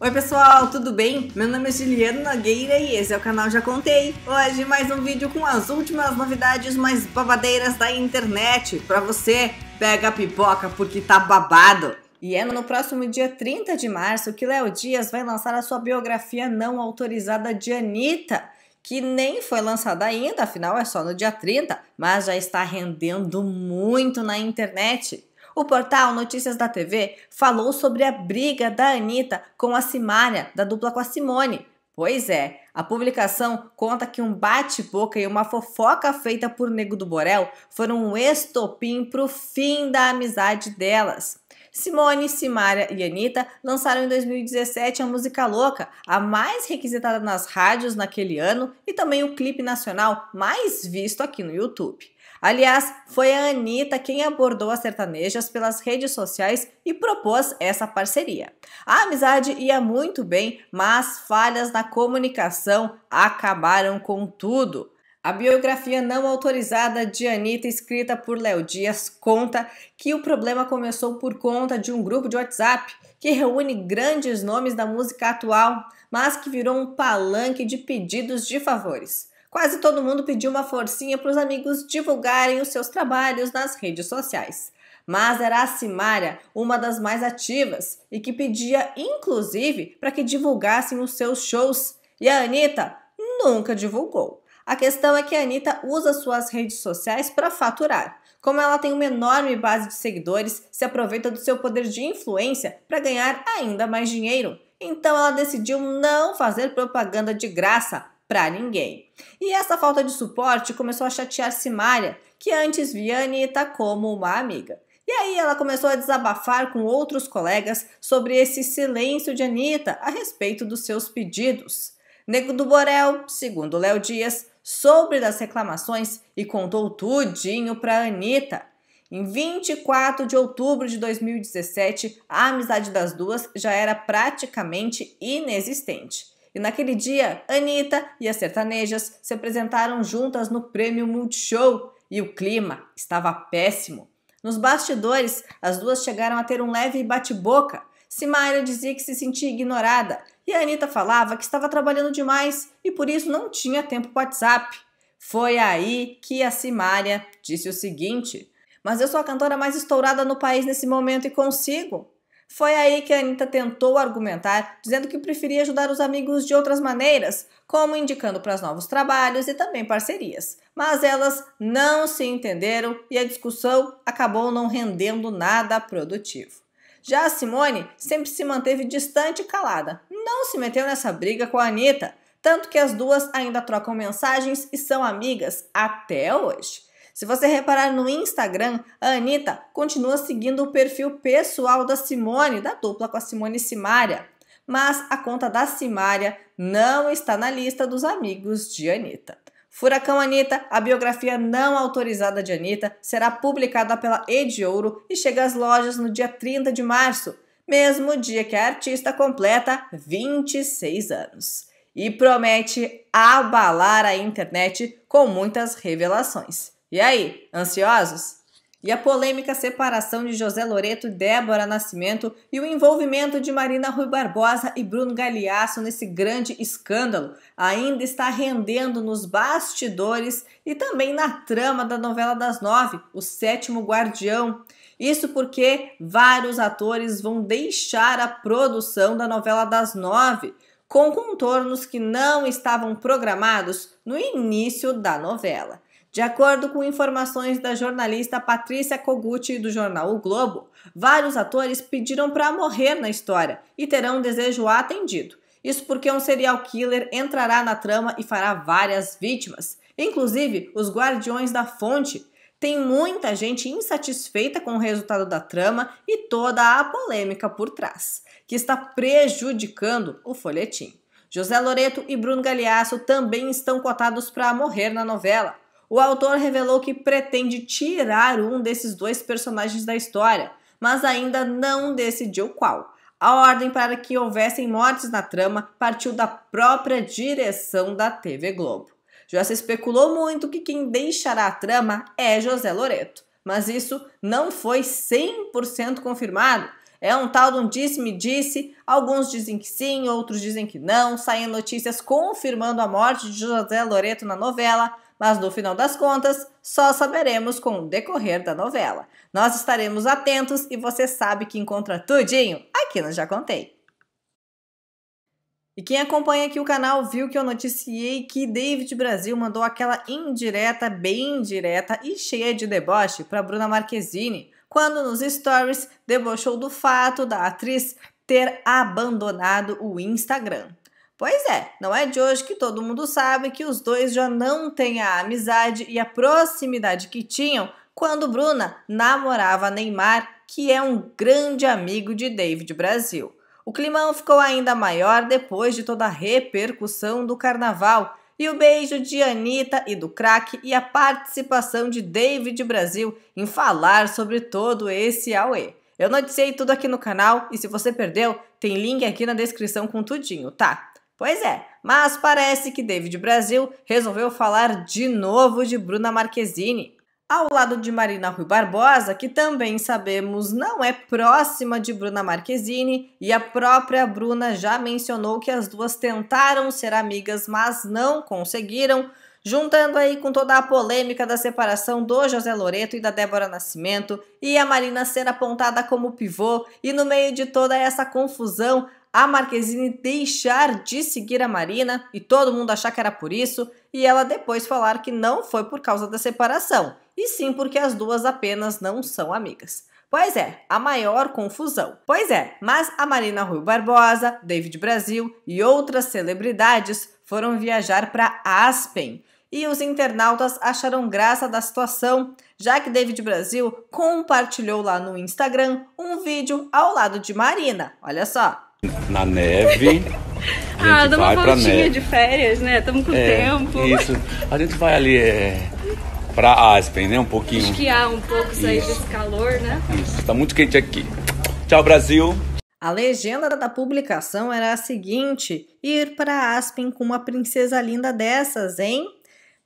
Oi pessoal, tudo bem? Meu nome é Juliano Nogueira e esse é o canal Já Contei. Hoje mais um vídeo com as últimas novidades mais babadeiras da internet. Pra você, pega a pipoca porque tá babado. E é no próximo dia 30 de março que Léo Dias vai lançar a sua biografia não autorizada de Anitta, que nem foi lançada ainda, afinal é só no dia 30, mas já está rendendo muito na internet. O portal Notícias da TV falou sobre a briga da Anitta com a Simária, da dupla com a Simone. Pois é, a publicação conta que um bate-boca e uma fofoca feita por Nego do Borel foram um estopim para o fim da amizade delas. Simone, Simária e Anitta lançaram em 2017 a música Louca, a mais requisitada nas rádios naquele ano e também o clipe nacional mais visto aqui no YouTube. Aliás, foi a Anitta quem abordou as sertanejas pelas redes sociais e propôs essa parceria. A amizade ia muito bem, mas falhas na comunicação acabaram com tudo. A biografia não autorizada de Anitta, escrita por Léo Dias, conta que o problema começou por conta de um grupo de WhatsApp que reúne grandes nomes da música atual, mas que virou um palanque de pedidos de favores. Quase todo mundo pediu uma forcinha para os amigos divulgarem os seus trabalhos nas redes sociais. Mas era a Simária uma das mais ativas e que pedia, inclusive, para que divulgassem os seus shows. E a Anitta nunca divulgou. A questão é que a Anitta usa suas redes sociais para faturar. Como ela tem uma enorme base de seguidores, se aproveita do seu poder de influência para ganhar ainda mais dinheiro. Então ela decidiu não fazer propaganda de graça, para ninguém. E essa falta de suporte começou a chatear Simária, que antes via Anitta como uma amiga. E aí ela começou a desabafar com outros colegas sobre esse silêncio de Anitta a respeito dos seus pedidos. Nego do Borel, segundo Léo Dias, soube das reclamações e contou tudinho para Anitta. Em 24 de outubro de 2017, a amizade das duas já era praticamente inexistente. E naquele dia, Anitta e as sertanejas se apresentaram juntas no Prêmio Multishow e o clima estava péssimo. Nos bastidores, as duas chegaram a ter um leve bate-boca. Simaria dizia que se sentia ignorada e a Anitta falava que estava trabalhando demais e por isso não tinha tempo para WhatsApp. Foi aí que a Simaria disse o seguinte: Mas eu sou a cantora mais estourada no país nesse momento e consigo. Foi aí que a Anitta tentou argumentar, dizendo que preferia ajudar os amigos de outras maneiras, como indicando para os novos trabalhos e também parcerias. Mas elas não se entenderam e a discussão acabou não rendendo nada produtivo. Já a Simone sempre se manteve distante e calada, não se meteu nessa briga com a Anitta, tanto que as duas ainda trocam mensagens e são amigas até hoje. Se você reparar no Instagram, a Anitta continua seguindo o perfil pessoal da Simone, da dupla com a Simone Simária. Mas a conta da Simária não está na lista dos amigos de Anitta. Furacão Anitta, a biografia não autorizada de Anitta, será publicada pela Ediouro e chega às lojas no dia 30 de março, mesmo dia que a artista completa 26 anos. E promete abalar a internet com muitas revelações. E aí, ansiosos? E a polêmica separação de José Loreto, e Débora Nascimento e o envolvimento de Marina Rui Barbosa e Bruno Galeasso nesse grande escândalo ainda está rendendo nos bastidores e também na trama da novela das nove, O Sétimo Guardião. Isso porque vários atores vão deixar a produção da novela das nove, com contornos que não estavam programados no início da novela. De acordo com informações da jornalista Patrícia Kogut do jornal O Globo, vários atores pediram para morrer na história e terão desejo atendido. Isso porque um serial killer entrará na trama e fará várias vítimas, inclusive os guardiões da fonte. Tem muita gente insatisfeita com o resultado da trama e toda a polêmica por trás, que está prejudicando o folhetim. José Loreto e Bruno Galeasso também estão cotados para morrer na novela. O autor revelou que pretende tirar um desses dois personagens da história, mas ainda não decidiu qual. A ordem para que houvessem mortes na trama partiu da própria direção da TV Globo. Já se especulou muito que quem deixará a trama é José Loreto, mas isso não foi 100% confirmado. É um tal de um disse-me-disse, alguns dizem que sim, outros dizem que não, saem notícias confirmando a morte de José Loreto na novela, mas no final das contas só saberemos com o decorrer da novela. Nós estaremos atentos e você sabe que encontra tudinho aqui no Já Contei. E quem acompanha aqui o canal viu que eu noticiei que David Brasil mandou aquela indireta, bem indireta e cheia de deboche para Bruna Marquezine, quando nos stories debochou do fato da atriz ter abandonado o Instagram. Pois é, não é de hoje que todo mundo sabe que os dois já não têm a amizade e a proximidade que tinham quando Bruna namorava Neymar, que é um grande amigo de David Brasil. O climão ficou ainda maior depois de toda a repercussão do carnaval e o beijo de Anitta e do craque e a participação de David Brasil em falar sobre todo esse auê. Eu noticiei tudo aqui no canal e se você perdeu, tem link aqui na descrição com tudinho, tá? Pois é, mas parece que David Brasil resolveu falar de novo de Bruna Marquezine. Ao lado de Marina Rui Barbosa, que também sabemos não é próxima de Bruna Marquezine, e a própria Bruna já mencionou que as duas tentaram ser amigas, mas não conseguiram, juntando aí com toda a polêmica da separação do José Loreto e da Débora Nascimento, e a Marina ser apontada como pivô, e no meio de toda essa confusão, a Marquezine deixar de seguir a Marina e todo mundo achar que era por isso, e ela depois falar que não foi por causa da separação, e sim porque as duas apenas não são amigas. Pois é, a maior confusão. Pois é, mas a Marina Rui Barbosa, David Brasil e outras celebridades foram viajar para Aspen. E os internautas acharam graça da situação, já que David Brasil compartilhou lá no Instagram um vídeo ao lado de Marina. Olha só, na neve. A gente ah, dá uma voltinha de férias, né? Estamos com é, tempo. Isso. A gente vai ali é, para Aspen, ah, né? Um pouquinho. Esquiar um pouco, sair isso. desse calor, né? Isso. Está muito quente aqui. Tchau, Brasil. A legenda da publicação era a seguinte: ir para Aspen com uma princesa linda dessas, hein?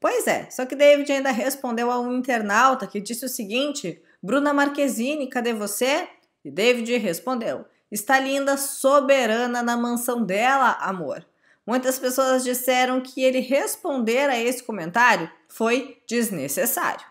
Pois é, só que David ainda respondeu a um internauta que disse o seguinte: Bruna Marquezine, cadê você? E David respondeu: Está linda, soberana na mansão dela, amor. Muitas pessoas disseram que ele responder a esse comentário foi desnecessário.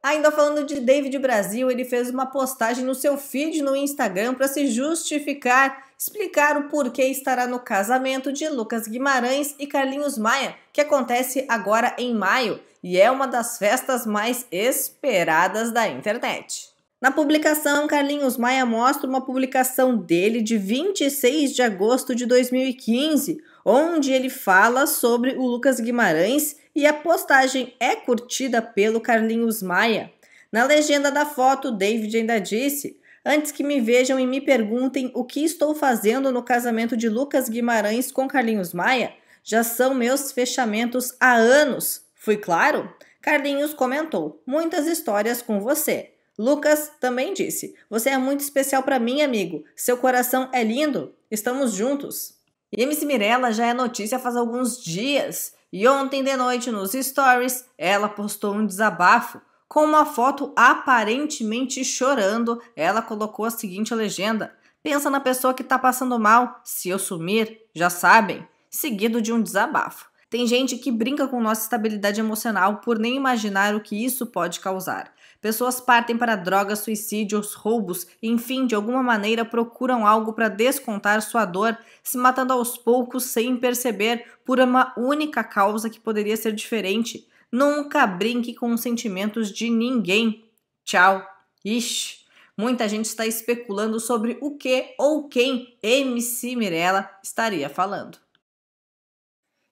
Ainda falando de David Brasil, ele fez uma postagem no seu feed no Instagram para se justificar, explicar o porquê estará no casamento de Lucas Guimarães e Carlinhos Maia, que acontece agora em maio e é uma das festas mais esperadas da internet. Na publicação, Carlinhos Maia mostra uma publicação dele de 26 de agosto de 2015, onde ele fala sobre o Lucas Guimarães e a postagem é curtida pelo Carlinhos Maia. Na legenda da foto, David ainda disse: Antes que me vejam e me perguntem o que estou fazendo no casamento de Lucas Guimarães com Carlinhos Maia, já são meus fechamentos há anos. Fui claro? Carlinhos comentou: Muitas histórias com você. Lucas também disse: Você é muito especial para mim, amigo. Seu coração é lindo. Estamos juntos. E MC Mirella já é notícia faz alguns dias. E ontem de noite nos stories, ela postou um desabafo com uma foto aparentemente chorando. Ela colocou a seguinte legenda: Pensa na pessoa que tá passando mal. Se eu sumir, já sabem. Seguido de um desabafo. Tem gente que brinca com nossa estabilidade emocional por nem imaginar o que isso pode causar. Pessoas partem para drogas, suicídios, roubos, enfim, de alguma maneira procuram algo para descontar sua dor, se matando aos poucos sem perceber por uma única causa que poderia ser diferente. Nunca brinque com os sentimentos de ninguém. Tchau. Ixi. Muita gente está especulando sobre o que ou quem MC Mirella estaria falando.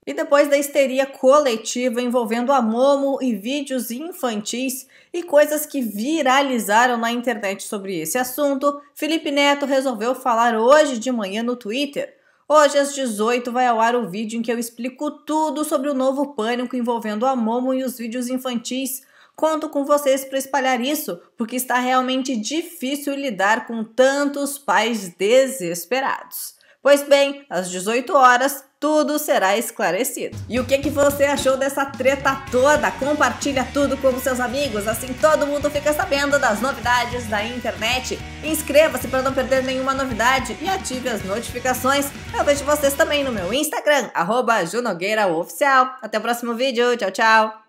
E depois da histeria coletiva envolvendo a Momo e vídeos infantis e coisas que viralizaram na internet sobre esse assunto, Felipe Neto resolveu falar hoje de manhã no Twitter. Hoje às 18 vai ao ar o vídeo em que eu explico tudo sobre o novo pânico envolvendo a Momo e os vídeos infantis. Conto com vocês para espalhar isso, porque está realmente difícil lidar com tantos pais desesperados. Pois bem, às 18 horas, tudo será esclarecido. E o que, que você achou dessa treta toda? Compartilha tudo com seus amigos, assim todo mundo fica sabendo das novidades da internet. Inscreva-se para não perder nenhuma novidade e ative as notificações. Eu vejo vocês também no meu Instagram, arroba Junogueiraoficial. Até o próximo vídeo, tchau, tchau!